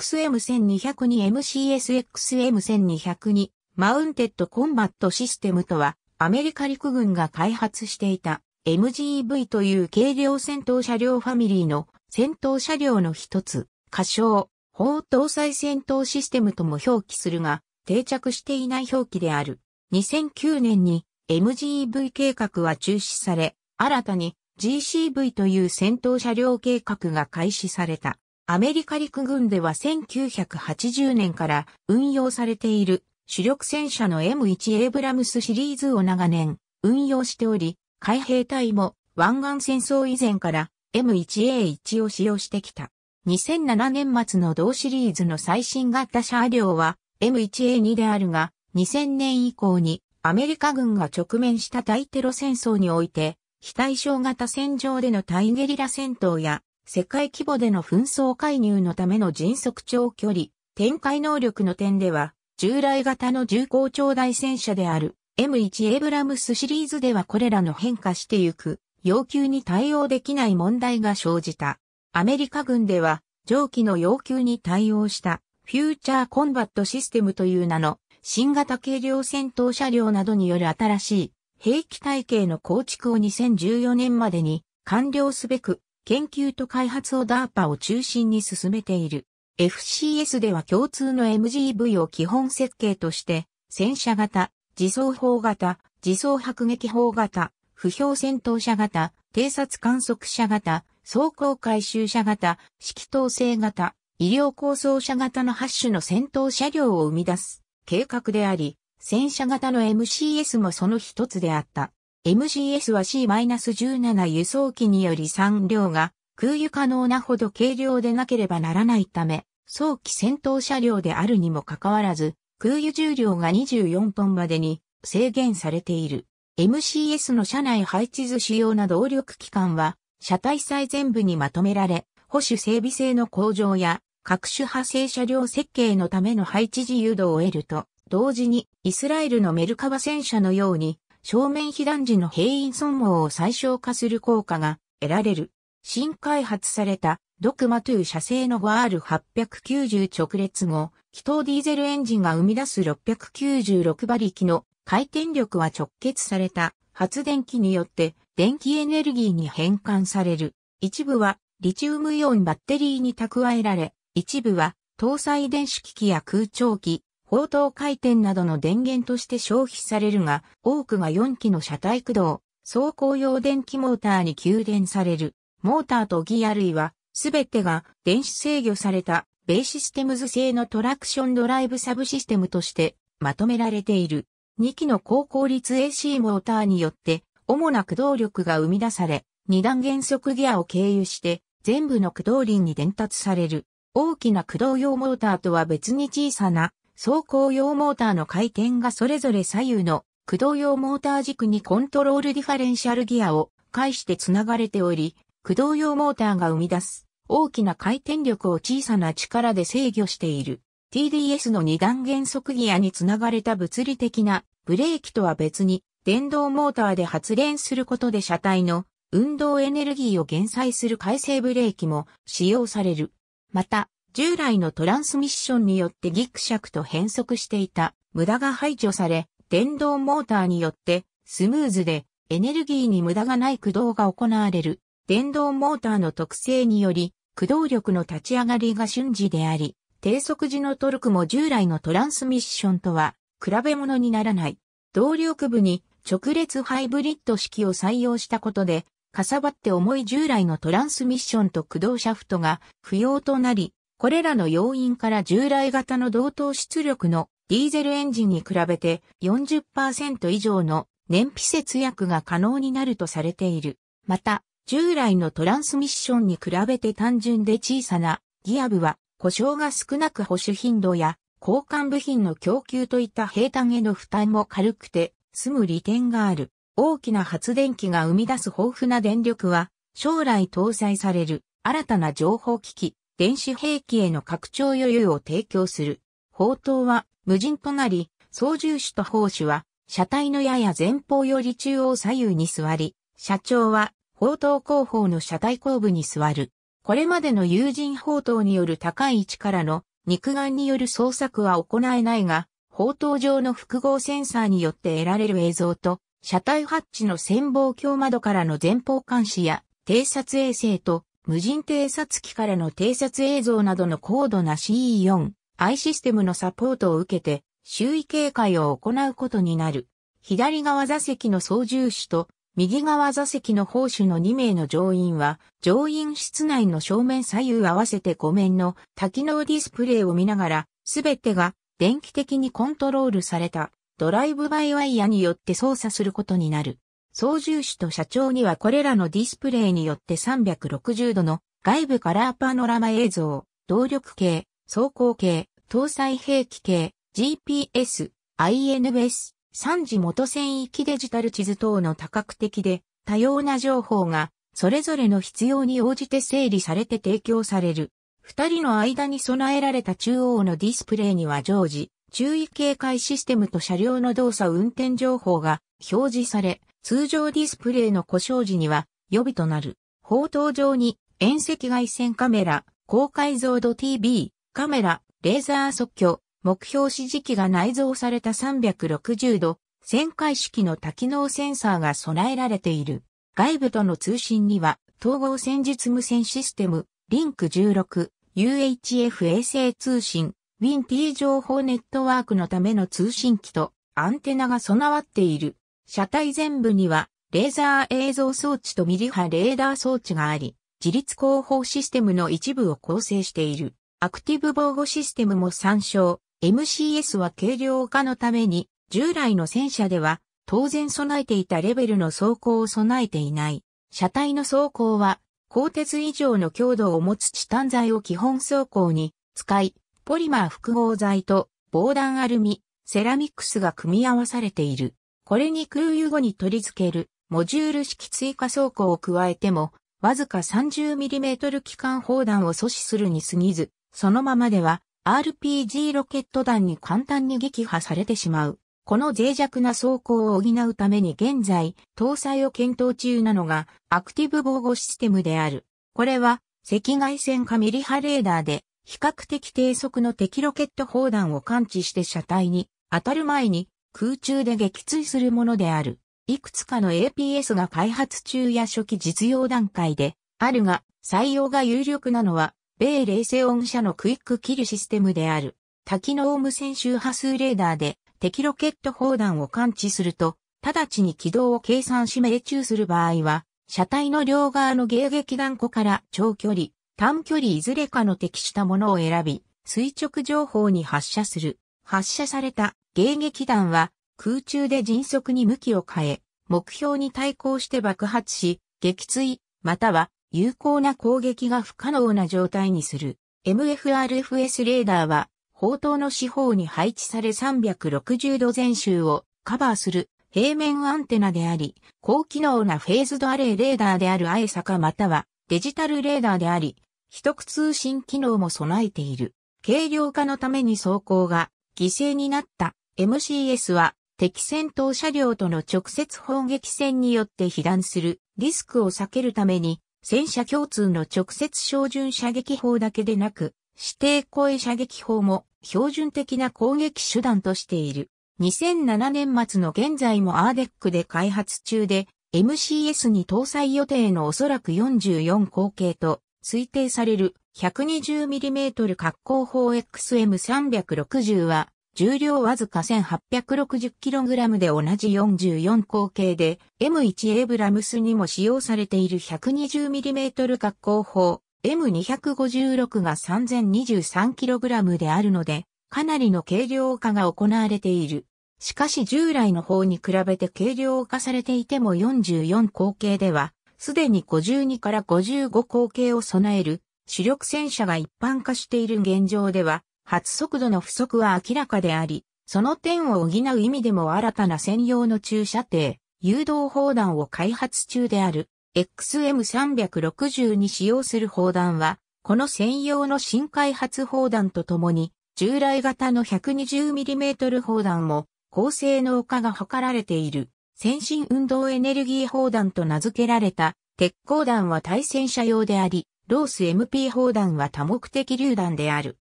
XM1202MCSXM1202 マウンテッドコンバットシステムとは、アメリカ陸軍が開発していた MGV という軽量戦闘車両ファミリーの戦闘車両の一つ、仮称、砲搭載戦闘システムとも表記するが、定着していない表記である。2009年に MGV 計画は中止され、新たに GCV という戦闘車両計画が開始された。アメリカ陸軍では1980年から運用されている主力戦車の M1 エイブラムスシリーズを長年運用しており、海兵隊も湾岸戦争以前から M1A1 を使用してきた。2007年末の同シリーズの最新型車両は M1A2 であるが、2000年以降にアメリカ軍が直面した大テロ戦争において、非対称型戦場での対ゲリラ戦闘や世界規模での紛争介入のための迅速長距離、展開能力の点では、従来型の重厚長大戦車である M1 エイブラムスシリーズではこれらの変化してゆく要求に対応できない問題が生じた。アメリカ軍では上記の要求に対応したフューチャーコンバットシステムという名の新型軽量戦闘車両などによる新しい兵器体系の構築を2014年までに完了すべく研究と開発を DARPA を中心に進めている。FCS では共通の MGV を基本設計として、戦車型、自走砲型、自走迫撃砲型、不評戦闘車型、偵察観測車型、走行回収車型、指揮統制型、医療構想車型の8種の戦闘車両を生み出す計画であり、戦車型の MCS もその一つであった。MGS は C-17 輸送機により3両が空輸可能なほど軽量でなければならないため、早期戦闘車両であるにもかかわらず、空輸重量が24トンまでに制限されている。MCS の車内配置図仕様な動力機関は、車体最全部にまとめられ、保守整備性の向上や、各種派生車両設計のための配置自由度を得ると、同時にイスラエルのメルカバ戦車のように正面被弾時の兵員損耗を最小化する効果が得られる。新開発されたドクマトゥ社製の 5R890 直列後、気筒ディーゼルエンジンが生み出す696馬力の回転力は直結された発電機によって電気エネルギーに変換される。一部はリチウムイオンバッテリーに蓄えられ、一部は搭載電子機器や空調機、砲塔回転などの電源として消費されるが、多くが4機の車体駆動、走行用電気モーターに給電される。モーターとギア類は、すべてが電子制御された、ベーシステムズ製のトラクションドライブサブシステムとしてまとめられている。2機の高効率 AC モーターによって、主な駆動力が生み出され、二段減速ギアを経由して、全部の駆動輪に伝達される。大きな駆動用モーターとは別に小さな走行用モーターの回転がそれぞれ左右の駆動用モーター軸にコントロールディファレンシャルギアを介してつながれており、駆動用モーターが生み出す大きな回転力を小さな力で制御している。TDS の二段減速ギアにつながれた物理的なブレーキとは別に電動モーターで発電することで車体の運動エネルギーを減災する回生ブレーキも使用される。また、従来のトランスミッションによってギクシャクと変速していた無駄が排除され、電動モーターによってスムーズでエネルギーに無駄がない駆動が行われる。電動モーターの特性により、駆動力の立ち上がりが瞬時であり、低速時のトルクも従来のトランスミッションとは比べ物にならない。動力部に直列ハイブリッド式を採用したことで、かさばって重い従来のトランスミッションと駆動シャフトが不要となり、これらの要因から従来型の同等出力のディーゼルエンジンに比べて40%以上の燃費節約が可能になるとされている。また、従来のトランスミッションに比べて単純で小さなギア部は故障が少なく保守頻度や交換部品の供給といった平坦への負担も軽くて済む利点がある。大きな発電機が生み出す豊富な電力は将来搭載される新たな情報機器、電子兵器への拡張余裕を提供する。砲塔は無人となり、操縦士と砲手は車体のやや前方より中央左右に座り、社長は砲塔後方の車体後部に座る。これまでの有人砲塔による高い位置からの肉眼による捜索は行えないが、砲塔上の複合センサーによって得られる映像と、車体ハッチの潜望鏡窓からの前方監視や偵察衛星と無人偵察機からの偵察映像などの高度な CE4、I システムのサポートを受けて、周囲警戒を行うことになる。左側座席の操縦士と、右側座席の砲手の2名の乗員は、乗員室内の正面左右合わせて5面の多機能ディスプレイを見ながら、すべてが電気的にコントロールされたドライブバイワイヤによって操作することになる。操縦士と社長にはこれらのディスプレイによって360度の外部カラーパノラマ映像、動力系、走行系、搭載兵器系、GPS、i n s 3次元線域デジタル地図等の多角的で多様な情報がそれぞれの必要に応じて整理されて提供される。二人の間に備えられた中央のディスプレイには常時、注意警戒システムと車両の動作運転情報が表示され、通常ディスプレイの故障時には予備となる。報道上に遠赤外線カメラ、高解像度 TV、カメラ、レーザー即興、目標指示器が内蔵された360度、旋回式の多機能センサーが備えられている。外部との通信には、統合戦術無線システム、リンク16、UHF 衛星通信、WinT 情報ネットワークのための通信機とアンテナが備わっている。車体全部には、レーザー映像装置とミリ波レーダー装置があり、自立広報システムの一部を構成している。アクティブ防護システムも参照。MCS は軽量化のために、従来の戦車では、当然備えていたレベルの走行を備えていない。車体の走行は、鋼鉄以上の強度を持つチタン材を基本走行に使い、ポリマー複合材と防弾アルミ、セラミックスが組み合わされている。これに空輸後に取り付けるモジュール式追加装甲を加えても、わずか 30mm 機関砲弾を阻止するに過ぎず、そのままでは RPG ロケット弾に簡単に撃破されてしまう。この脆弱な装甲を補うために現在、搭載を検討中なのが、アクティブ防護システムである。これは、赤外線かミリ波レーダーで、比較的低速の敵ロケット砲弾を感知して車体に、当たる前に、空中で撃墜するものである。いくつかの APS が開発中や初期実用段階であるが、採用が有力なのは、米冷静音社のクイックキルシステムである。多機能無線周波数レーダーで敵ロケット砲弾を感知すると、直ちに軌道を計算し命中する場合は、車体の両側の迎撃弾庫から長距離、短距離いずれかの適したものを選び、垂直情報に発射する。発射された迎撃弾は空中で迅速に向きを変え、目標に対抗して爆発し、撃墜、または有効な攻撃が不可能な状態にする。MFRFS レーダーは、砲塔の四方に配置され360度全周をカバーする平面アンテナであり、高機能なフェーズドアレイレーダーであるアエサカまたはデジタルレーダーであり、秘匿通信機能も備えている。軽量化のために走行が犠牲になった MCS は敵戦闘車両との直接砲撃戦によって被弾するリスクを避けるために戦車共通の直接照準射撃砲だけでなく指定声射撃砲も標準的な攻撃手段としている。2007年末の現在もアーデックで開発中で MCS に搭載予定のおそらく44口径と推定される 120mm 滑好砲 XM360 は、重量わずか 1860kg で同じ44口径で、M1 エイブラムスにも使用されている 120mm 滑好砲 M256 が 3023kg であるので、かなりの軽量化が行われている。しかし従来の方に比べて軽量化されていても44口径では、すでに52から55口径を備える主力戦車が一般化している現状では、発速度の不足は明らかであり、その点を補う意味でも新たな専用の駐車艇、誘導砲弾を開発中である XM360 に使用する砲弾は、この専用の新開発砲弾とともに、従来型の 120mm 砲弾も高性能化が図られている。先進運動エネルギー砲弾と名付けられた鉄鋼弾は対戦車用であり、ロース MP 砲弾は多目的榴弾である。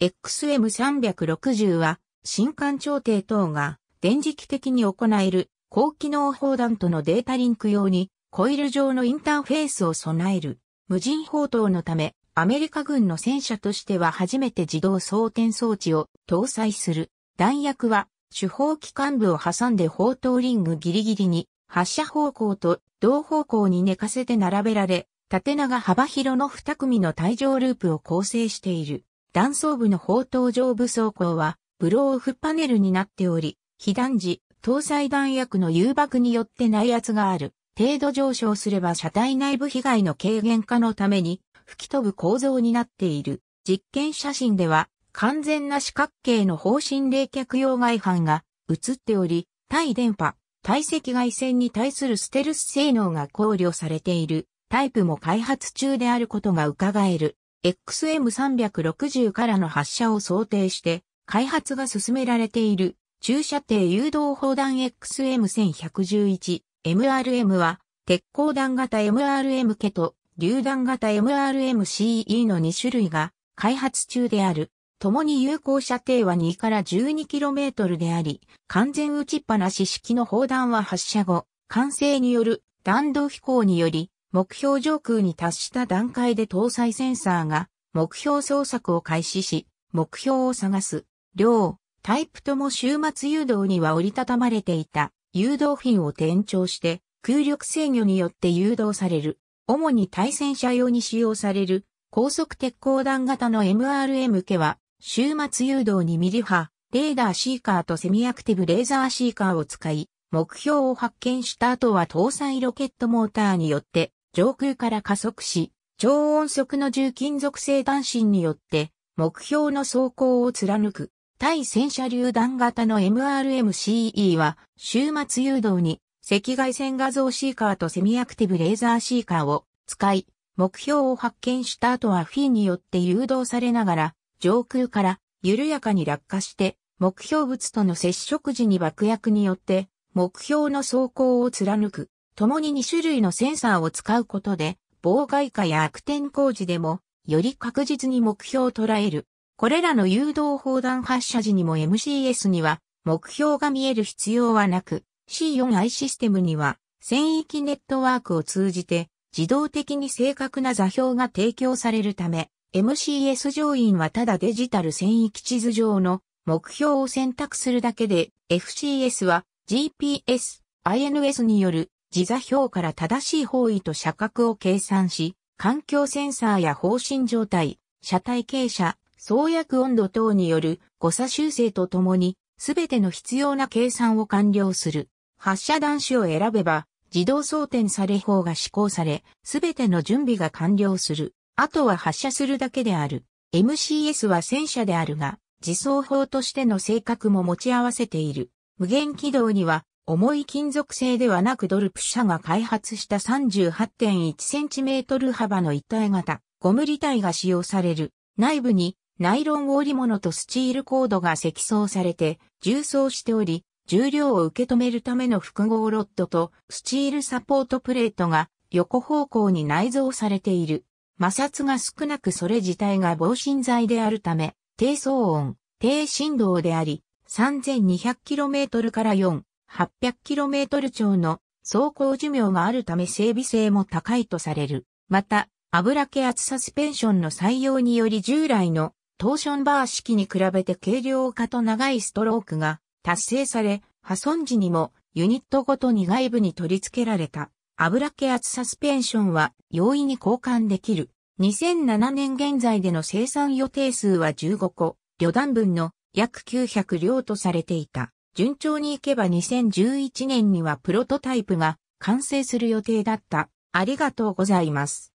XM360 は、新艦調停等が電磁気的に行える高機能砲弾とのデータリンク用にコイル状のインターフェースを備える無人砲塔のためアメリカ軍の戦車としては初めて自動装填装置を搭載する。弾薬は主砲機関部を挟んで砲塔リングギリギリに発射方向と同方向に寝かせて並べられ縦長幅広の2組の帯状ループを構成している。断層部の砲塔上部装甲は、ブローオフパネルになっており、被弾時、搭載弾薬の誘爆によって内圧がある。程度上昇すれば車体内部被害の軽減化のために、吹き飛ぶ構造になっている。実験写真では、完全な四角形の方針冷却用外反が映っており、対電波、対赤外線に対するステルス性能が考慮されている。タイプも開発中であることが伺える。XM360 からの発射を想定して、開発が進められている駐射艇誘導砲弾 XM1111 MRM は、鉄鋼弾型 MRM 系と榴弾型 MRMCE の2種類が開発中である。共に有効射程は2から 12km であり、完全打ちっぱなし式の砲弾は発射後、完成による弾道飛行により、目標上空に達した段階で搭載センサーが目標捜索を開始し、目標を探す。両、タイプとも終末誘導には折りたたまれていた誘導フィンを転調して空力制御によって誘導される。主に対戦車用に使用される高速鉄鋼弾型の MRM 系は終末誘導にミリ波、レーダーシーカーとセミアクティブレーザーシーカーを使い、目標を発見した後は搭載ロケットモーターによって上空から加速し、超音速の重金属性弾進によって、目標の走行を貫く、対戦車榴弾型の MRMCE は、終末誘導に、赤外線画像シーカーとセミアクティブレーザーシーカーを使い、目標を発見した後はフィンによって誘導されながら、上空から緩やかに落下して、目標物との接触時に爆薬によって、目標の走行を貫く。共に2種類のセンサーを使うことで、妨害化や悪天工事でも、より確実に目標を捉える。これらの誘導砲弾発射時にも MCS には目標が見える必要はなく、C4i システムには戦域ネットワークを通じて自動的に正確な座標が提供されるため、MCS 上院はただデジタル戦域地図上の目標を選択するだけで、FCS は GPS、INS による自座標から正しい方位と射角を計算し、環境センサーや方針状態、車体傾斜、創薬温度等による誤差修正とともに、すべての必要な計算を完了する。発射端子を選べば、自動装填され法が施行され、すべての準備が完了する。あとは発射するだけである。MCS は戦車であるが、自走砲としての性格も持ち合わせている。無限軌道には重い金属製ではなくドルプ社が開発した 38.1cm 幅の一体型、ゴム履体が使用される。内部にナイロン織物とスチールコードが積層されて重装しており、重量を受け止めるための複合ロッドとスチールサポートプレートが横方向に内蔵されている。摩擦が少なくそれ自体が防振材であるため、低騒音、低振動であり、3200km から4、800km 超の走行寿命があるため整備性も高いとされる。また、油気圧サスペンションの採用により従来のトーションバー式に比べて軽量化と長いストロークが達成され、破損時にもユニットごとに外部に取り付けられた油気圧サスペンションは容易に交換できる。2007年現在での生産予定数は15個、旅団分の約900両とされていた。順調にいけば2011年にはプロトタイプが完成する予定だった。ありがとうございます。